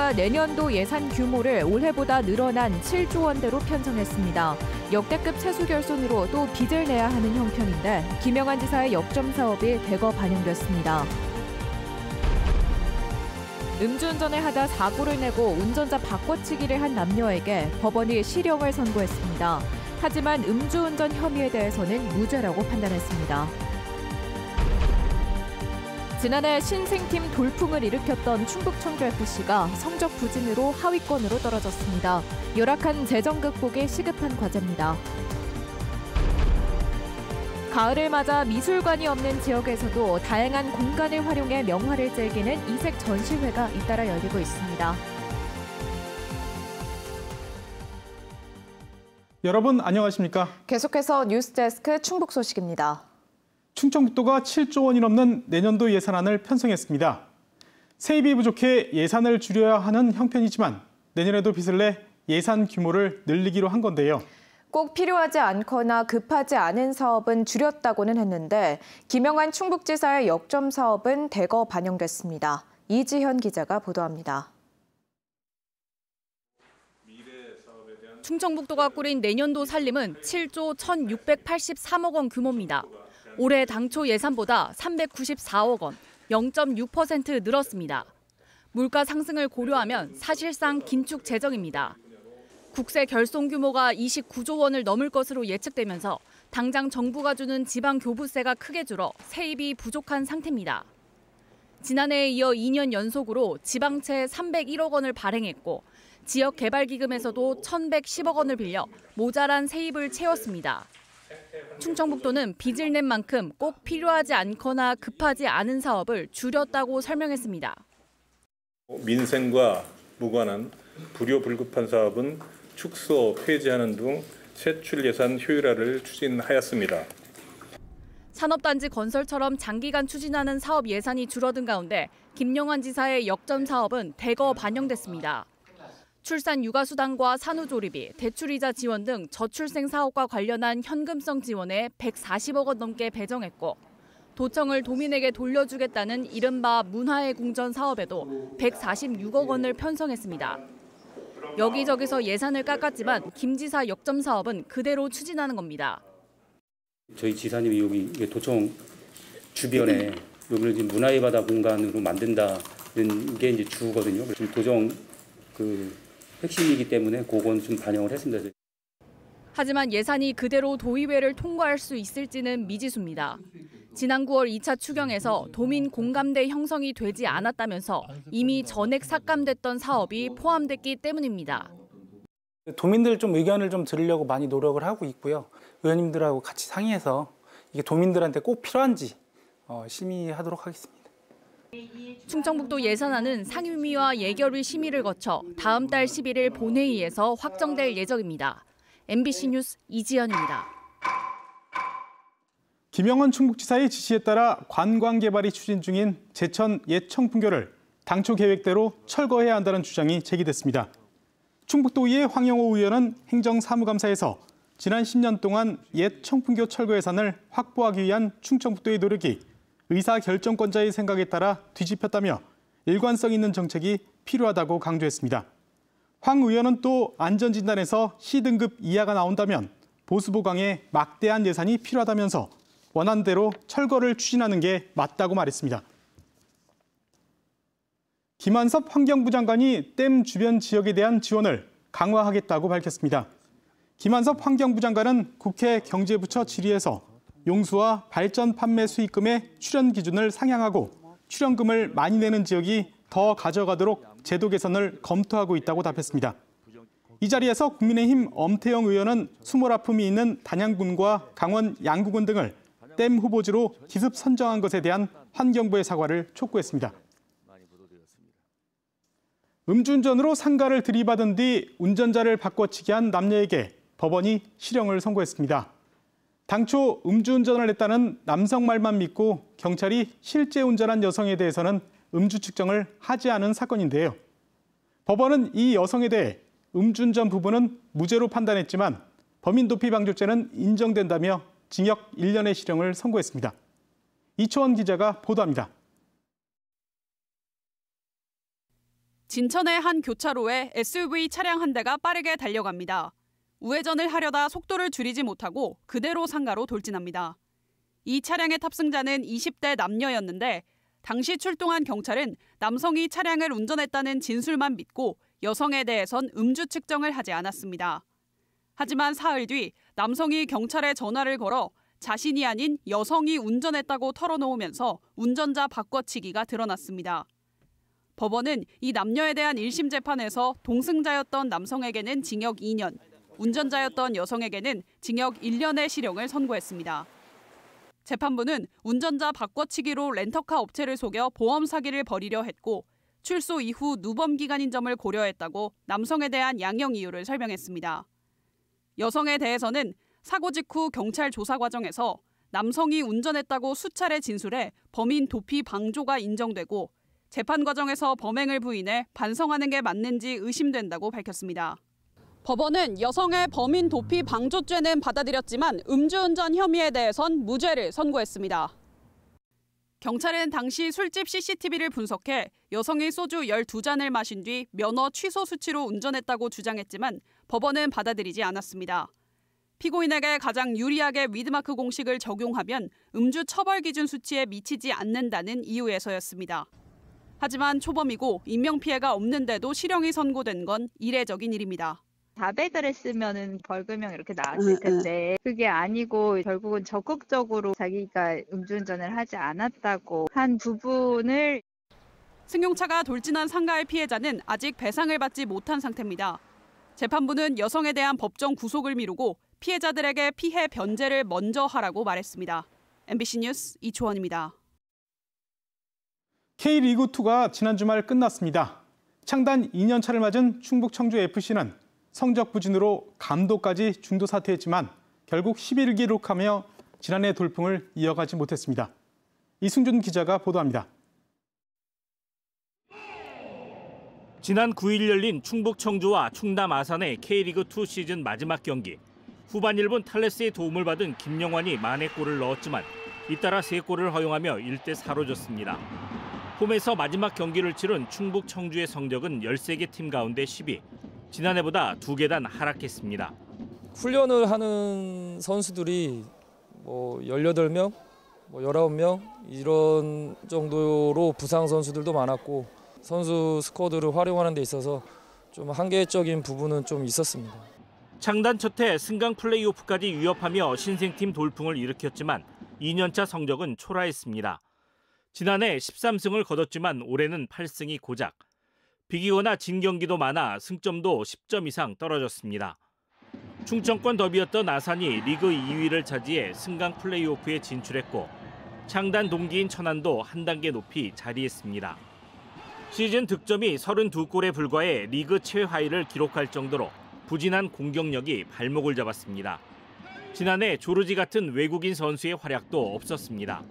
정부가 내년도 예산 규모를 올해보다 늘어난 7조 원대로 편성했습니다. 역대급 채수 결손으로 또 빚을 내야 하는 형편인데 김영환 지사의 역점 사업이 대거 반영됐습니다. 음주운전을 하다 사고를 내고 운전자 바꿔치기를 한 남녀에게 법원이 실형을 선고했습니다. 하지만 음주운전 혐의에 대해서는 무죄라고 판단했습니다. 지난해 신생팀 돌풍을 일으켰던 충북 청주FC가 성적 부진으로 하위권으로 떨어졌습니다. 열악한 재정 극복에 시급한 과제입니다. 가을을 맞아 미술관이 없는 지역에서도 다양한 공간을 활용해 명화를 즐기는 이색 전시회가 잇따라 열리고 있습니다. 여러분 안녕하십니까? 계속해서 뉴스데스크 충북 소식입니다. 충청북도가 7조 원이 넘는 내년도 예산안을 편성했습니다. 세입이 부족해 예산을 줄여야 하는 형편이지만 내년에도 빚을 내 예산 규모를 늘리기로 한 건데요. 꼭 필요하지 않거나 급하지 않은 사업은 줄였다고는 했는데 김영환 충북지사의 역점 사업은 대거 반영됐습니다. 이지현 기자가 보도합니다. 충청북도가 꾸린 내년도 살림은 7조 1,683억 원 규모입니다. 올해 당초 예산보다 394억 원, 0.6% 늘었습니다. 물가 상승을 고려하면 사실상 긴축 재정입니다. 국세 결손 규모가 29조 원을 넘을 것으로 예측되면서 당장 정부가 주는 지방 교부세가 크게 줄어 세입이 부족한 상태입니다. 지난해에 이어 2년 연속으로 지방채 301억 원을 발행했고 지역 개발 기금에서도 1,110억 원을 빌려 모자란 세입을 채웠습니다. 충청북도는 빚을 낸 만큼 꼭 필요하지 않거나 급하지 않은 사업을 줄였다고 설명했습니다. 민생과 무관한 불효불급한 사업은 축소, 폐지하는 등 세출 예산 효율화를 추진하였습니다. 산업단지 건설처럼 장기간 추진하는 사업 예산이 줄어든 가운데 김영환 지사의 역점 사업은 대거 반영됐습니다. 저출산 육아수당과 산후조리비, 대출이자 지원 등 저출생 사업과 관련한 현금성 지원에 140억 원 넘게 배정했고 도청을 도민에게 돌려주겠다는 이른바 문화의 공전 사업에도 146억 원을 편성했습니다. 여기저기서 예산을 깎았지만 김 지사 역점 사업은 그대로 추진하는 겁니다. 저희 지사님이 여기 도청 주변에 여기를 지금 문화의 바다 공간으로 만든다는 게 이제 주거든요. 지금 도정 그 핵심이기 때문에 그건 좀 반영을 했습니다. 하지만 예산이 그대로 도의회를 통과할 수 있을지는 미지수입니다. 지난 9월 2차 추경에서 도민 공감대 형성이 되지 않았다면서 이미 전액 삭감됐던 사업이 포함됐기 때문입니다. 도민들 좀 의견을 좀 들으려고 많이 노력을 하고 있고요. 의원님들하고 같이 상의해서 이게 도민들한테 꼭 필요한지 어, 심의하도록 하겠습니다. 충청북도 예산안은 상임위와 예결위 심의를 거쳐 다음 달 11일 본회의에서 확정될 예정입니다. MBC 뉴스 이지연입니다. 김영원 충북지사의 지시에 따라 관광 개발이 추진 중인 제천 예청 분교를 당초 계획대로 철거해야 한다는 주장이 제기됐습니다. 충북도의회 황영호 의원은 행정사무감사에서 지난 10년 동안 옛 청풍교 철거 예산을 확보하기 위한 충청북도의 노력이 의사 결정권자의 생각에 따라 뒤집혔다며 일관성 있는 정책이 필요하다고 강조했습니다. 황 의원은 또 안전진단에서 C등급 이하가 나온다면 보수보강에 막대한 예산이 필요하다면서 원안대로 철거를 추진하는 게 맞다고 말했습니다. 김한섭 환경부 장관이 댐 주변 지역에 대한 지원을 강화하겠다고 밝혔습니다. 김한섭 환경부 장관은 국회 경제부처 질의에서 용수와 발전 판매 수익금의 출연 기준을 상향하고 출연금을 많이 내는 지역이 더 가져가도록 제도 개선을 검토하고 있다고 답했습니다. 이 자리에서 국민의힘 엄태영 의원은 수몰 아픔이 있는 단양군과 강원 양구군 등을 댐 후보지로 기습 선정한 것에 대한 환경부의 사과를 촉구했습니다. 음주운전으로 상가를 들이받은 뒤 운전자를 바꿔치기 한 남녀에게 법원이 실형을 선고했습니다. 당초 음주운전을 했다는 남성 말만 믿고 경찰이 실제 운전한 여성에 대해서는 음주 측정을 하지 않은 사건인데요. 법원은 이 여성에 대해 음주운전 부분은 무죄로 판단했지만 범인 도피 방조죄는 인정된다며 징역 1년의 실형을 선고했습니다. 이초원 기자가 보도합니다. 진천의 한 교차로에 SUV 차량 한 대가 빠르게 달려갑니다. 우회전을 하려다 속도를 줄이지 못하고 그대로 상가로 돌진합니다. 이 차량의 탑승자는 20대 남녀였는데 당시 출동한 경찰은 남성이 차량을 운전했다는 진술만 믿고 여성에 대해선 음주 측정을 하지 않았습니다. 하지만 사흘 뒤 남성이 경찰에 전화를 걸어 자신이 아닌 여성이 운전했다고 털어놓으면서 운전자 바꿔치기가 드러났습니다. 법원은 이 남녀에 대한 1심 재판에서 동승자였던 남성에게는 징역 2년, 운전자였던 여성에게는 징역 1년의 실형을 선고했습니다. 재판부는 운전자 바꿔치기로 렌터카 업체를 속여 보험 사기를 벌이려 했고 출소 이후 누범 기간인 점을 고려했다고 남성에 대한 양형 이유를 설명했습니다. 여성에 대해서는 사고 직후 경찰 조사 과정에서 남성이 운전했다고 수차례 진술해 범인 도피 방조가 인정되고 재판 과정에서 범행을 부인해 반성하는 게 맞는지 의심된다고 밝혔습니다. 법원은 여성의 범인 도피 방조죄는 받아들였지만 음주운전 혐의에 대해선 무죄를 선고했습니다. 경찰은 당시 술집 CCTV를 분석해 여성이 소주 12잔을 마신 뒤 면허 취소 수치로 운전했다고 주장했지만 법원은 받아들이지 않았습니다. 피고인에게 가장 유리하게 위드마크 공식을 적용하면 음주 처벌 기준 수치에 미치지 않는다는 이유에서였습니다. 하지만 초범이고 인명피해가 없는데도 실형이 선고된 건 이례적인 일입니다. 400을 했으면은 벌금형 이렇게 나왔을 텐데 그게 아니고 결국은 적극적으로 자기가 음주운전을 하지 않았다고 한 부분을 승용차가 돌진한 상가의 피해자는 아직 배상을 받지 못한 상태입니다. 재판부는 여성에 대한 법정 구속을 미루고 피해자들에게 피해 변제를 먼저 하라고 말했습니다. MBC 뉴스 이초원입니다. K리그2가 지난 주말 끝났습니다. 창단 2년 차를 맞은 충북 청주 FC는 성적 부진으로 감독까지 중도 사퇴했지만 결국 10일 기록하며 지난해 돌풍을 이어가지 못했습니다. 이승준 기자가 보도합니다. 지난 9일 열린 충북 청주와 충남 아산의 K리그2 시즌 마지막 경기. 후반 1분 탈레스의 도움을 받은 김영환이 만회골을 넣었지만 잇따라 3골을 허용하며 1대4로 졌습니다. 홈에서 마지막 경기를 치른 충북 청주의 성적은 13개 팀 가운데 10위, 지난해보다 두 계단 하락했습니다. 훈련을 하는 선수들이 뭐 18명, 뭐 19명 이런 정도로 부상 선수들도 많았고 선수 스쿼드를 활용하는 데 있어서 좀 한계적인 부분은 좀 있었습니다. 창단 첫해 승강 플레이오프까지 위협하며 신생팀 돌풍을 일으켰지만 2년차 성적은 초라했습니다. 지난해 13승을 거뒀지만 올해는 8승이 고작 비기거나 진 경기도 많아 승점도 10점 이상 떨어졌습니다. 충청권 더비였던 아산이 리그 2위를 차지해 승강 플레이오프에 진출했고 창단 동기인 천안도 한 단계 높이 자리했습니다. 시즌 득점이 32골에 불과해 리그 최하위를 기록할 정도로 부진한 공격력이 발목을 잡았습니다. 지난해 조르지 같은 외국인 선수의 활약도 없었습니다.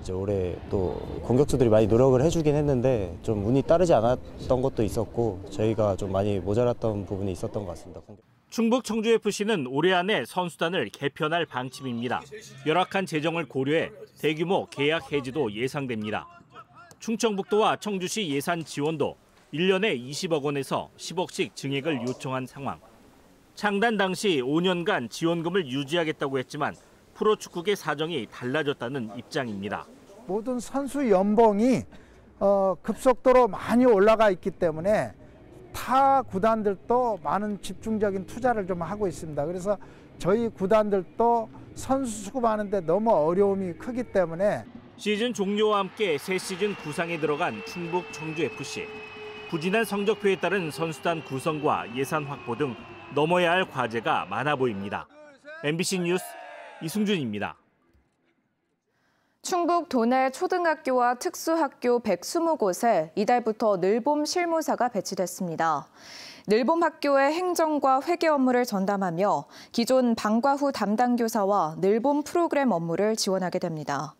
이제 올해 또 공격수들이 많이 노력을 해주긴 했는데 좀 운이 따르지 않았던 것도 있었고 저희가 좀 많이 모자랐던 부분이 있었던 것 같습니다. 충북 청주 FC는 올해 안에 선수단을 개편할 방침입니다. 열악한 재정을 고려해 대규모 계약 해지도 예상됩니다. 충청북도와 청주시 예산 지원도 1년에 20억 원에서 10억씩 증액을 요청한 상황. 창단 당시 5년간 지원금을 유지하겠다고 했지만 프로축구계 사정이 달라졌다는 입장입니다. 모든 선수 연봉이 어, 급속도로 많이 올라가 있기 때문에 타 구단들도 많은 집중적인 투자를 좀 하고 있습니다. 그래서 저희 구단들도 선수 수급하는데 너무 어려움이 크기 때문에 시즌 종료와 함께 새 시즌 구상에 들어간 충북 청주FC. 부진한 성적표에 따른 선수단 구성과 예산 확보 등 넘어야 할 과제가 많아 보입니다. MBC 뉴스 이승준입니다. 충북 도내 초등학교와 특수학교 120곳에 이달부터 늘봄 실무사가 배치됐습니다. 늘봄 학교의 행정과 회계 업무를 전담하며 기존 방과 후 담당 교사와 늘봄 프로그램 업무를 지원하게 됩니다.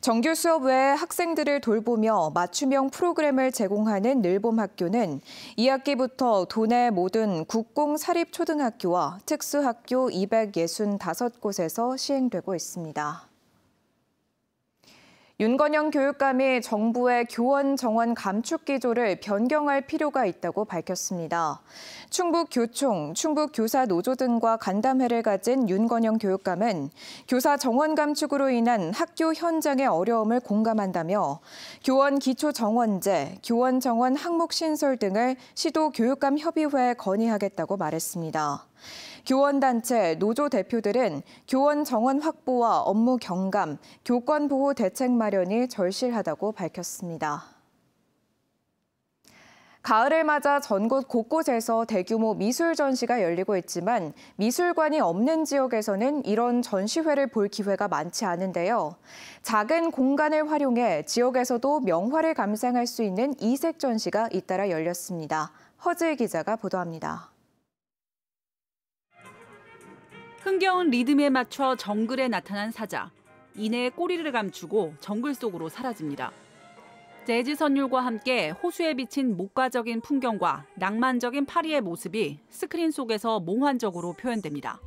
정규 수업 외에 학생들을 돌보며 맞춤형 프로그램을 제공하는 늘봄 학교는 2학기부터 도내 모든 국공사립초등학교와 특수학교 265곳에서 시행되고 있습니다. 윤건영 교육감이 정부의 교원 정원 감축 기조를 변경할 필요가 있다고 밝혔습니다. 충북교총, 충북교사노조 등과 간담회를 가진 윤건영 교육감은 교사 정원 감축으로 인한 학교 현장의 어려움을 공감한다며 교원 기초 정원제, 교원 정원 항목 신설 등을 시도 교육감 협의회에 건의하겠다고 말했습니다. 교원단체, 노조 대표들은 교원 정원 확보와 업무 경감, 교권 보호 대책만 마련이 절실하다고 밝혔습니다. 가을을 맞아 전국 곳곳에서 대규모 미술 전시가 열리고 있지만 미술관이 없는 지역에서는 이런 전시회를 볼 기회가 많지 않은데요. 작은 공간을 활용해 지역에서도 명화를 감상할 수 있는 이색 전시가 잇따라 열렸습니다. 허재 기자가 보도합니다. 흥겨운 리듬에 맞춰 정글에 나타난 사자. 이내 꼬리를 감추고 정글 속으로 사라집니다. 재즈 선율과 함께 호수에 비친 목가적인 풍경과 낭만적인 파리의 모습이 스크린 속에서 몽환적으로 표현됩니다.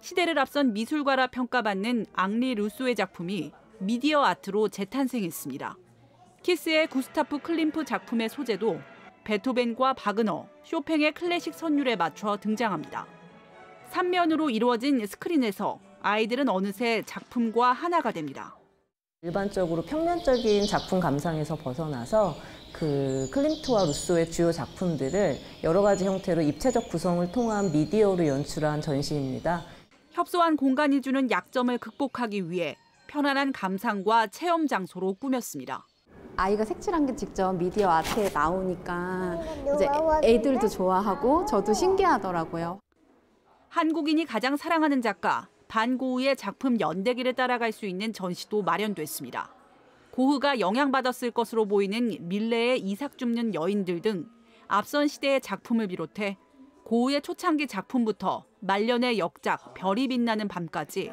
시대를 앞선 미술가라 평가받는 앙리 루소의 작품이 미디어 아트로 재탄생했습니다. 키스의 구스타프 클림프 작품의 소재도 베토벤과 바그너, 쇼팽의 클래식 선율에 맞춰 등장합니다. 삼면으로 이루어진 스크린에서 아이들은 어느새 작품과 하나가 됩니다. 일반적으로 평면적인 작품 감상에서 벗어나서 그 클림트와 루소의 주요 작품들을 여러 가지 형태로 입체적 구성을 통한 미디어로 연출한 전시입니다. 협소한 공간이 주는 약점을 극복하기 위해 편안한 감상과 체험 장소로 꾸몄습니다. 아이가 색칠한 게 직접 미디어 아트에 나오니까 이제 애들도 좋아하고 저도 신기하더라고요. 한국인이 가장 사랑하는 작가 반고흐의 작품 연대기를 따라갈 수 있는 전시도 마련됐습니다. 고흐가 영향받았을 것으로 보이는 밀레의 이삭 줍는 여인들 등 앞선 시대의 작품을 비롯해 고흐의 초창기 작품부터 말년의 역작 별이 빛나는 밤까지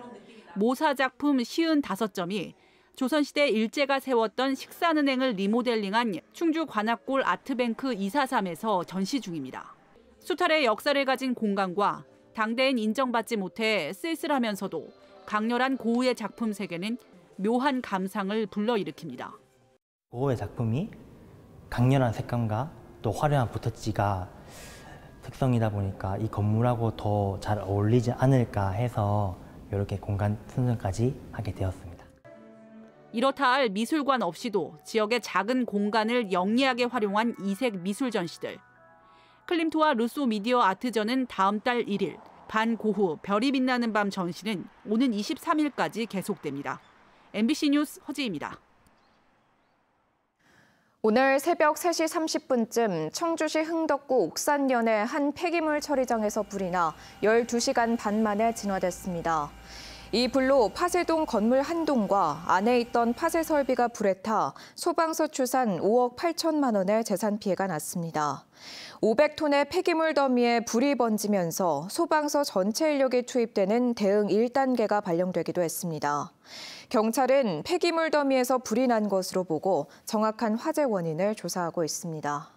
모사 작품 시은 점이 조선시대 일제가 세웠던 식산은행을 리모델링한 충주 관악골 아트뱅크 243에서 전시 중입니다. 수탈의 역사를 가진 공간과 당대엔 인정받지 못해 쓸쓸하면서도 강렬한 고우의 작품 세계는 묘한 감상을 불러일으킵니다. 고흐의 작품이 강렬한 색감과 또 화려한 붓터치가 특성이다 보니까 이 건물하고 더 잘 어울리지 않을까 해서 이렇게 공간 선정까지 하게 되었습니다. 이렇다 할 미술관 없이도 지역의 작은 공간을 영리하게 활용한 이색 미술 전시들. 클림트와 루소 미디어 아트전은 다음 달 1일, 반고흐 별이 빛나는 밤 전시는 오는 23일까지 계속됩니다. MBC 뉴스 허지입니다. 오늘 새벽 3시 30분쯤 청주시 흥덕구 옥산면의 한 폐기물 처리장에서 불이 나 12시간 반 만에 진화됐습니다. 이 불로 파쇄동 건물 한 동과 안에 있던 파쇄 설비가 불에 타 소방서 추산 5억 8천만 원의 재산 피해가 났습니다. 500톤의 폐기물 더미에 불이 번지면서 소방서 전체 인력이 투입되는 대응 1단계가 발령되기도 했습니다. 경찰은 폐기물 더미에서 불이 난 것으로 보고 정확한 화재 원인을 조사하고 있습니다.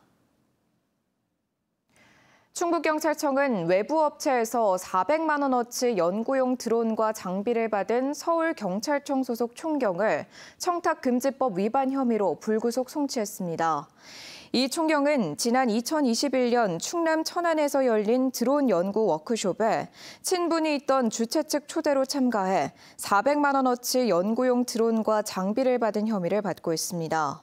충북경찰청은 외부 업체에서 400만 원어치 연구용 드론과 장비를 받은 서울경찰청 소속 총경을 청탁금지법 위반 혐의로 불구속 송치했습니다. 이 총경은 지난 2021년 충남 천안에서 열린 드론 연구 워크숍에 친분이 있던 주최 측 초대로 참가해 400만 원어치 연구용 드론과 장비를 받은 혐의를 받고 있습니다.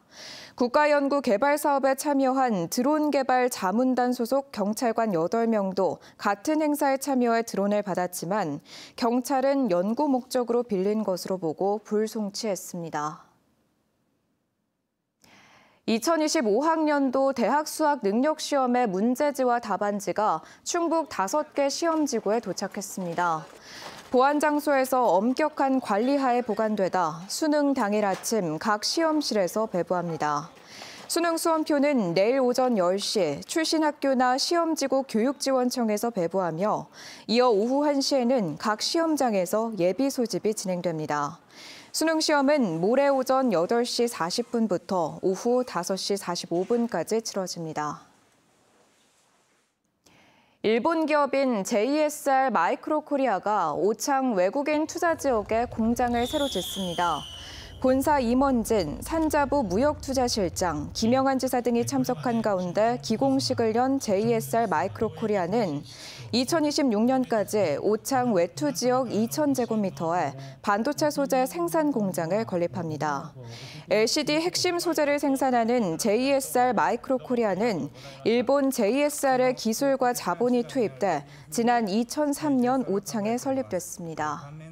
국가연구 개발 사업에 참여한 드론 개발 자문단 소속 경찰관 8명도 같은 행사에 참여해 드론을 받았지만 경찰은 연구 목적으로 빌린 것으로 보고 불송치했습니다. 2025학년도 대학 수학 능력 시험의 문제지와 답안지가 충북 다섯 개 시험지구에 도착했습니다. 보안 장소에서 엄격한 관리하에 보관되다 수능 당일 아침 각 시험실에서 배부합니다. 수능 수험표는 내일 오전 10시 출신 학교나 시험지구 교육지원청에서 배부하며 이어 오후 1시에는 각 시험장에서 예비 소집이 진행됩니다. 수능 시험은 모레 오전 8시 40분부터 오후 5시 45분까지 치러집니다. 일본 기업인 JSR 마이크로코리아가 오창 외국인 투자 지역에 공장을 새로 짓습니다. 본사 임원진, 산자부 무역투자실장, 김영환 지사 등이 참석한 가운데 기공식을 연 JSR 마이크로코리아는 2026년까지 오창 외투 지역 2,000제곱미터에 반도체 소재 생산 공장을 건립합니다. LCD 핵심 소재를 생산하는 JSR 마이크로코리아는 일본 JSR의 기술과 자본이 투입돼 지난 2003년 오창에 설립됐습니다.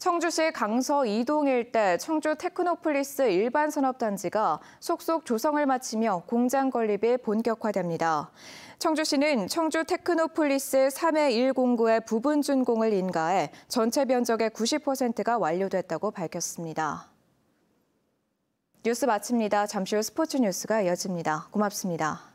청주시 강서 이동 일대 청주 테크노폴리스 일반 산업단지가 속속 조성을 마치며 공장 건립이 본격화됩니다. 청주시는 청주 테크노폴리스 3회1 0 9의 부분 준공을 인가해 전체 면적의 90%가 완료됐다고 밝혔습니다. 뉴스 마칩니다. 잠시 후 스포츠 뉴스가 이어집니다. 고맙습니다.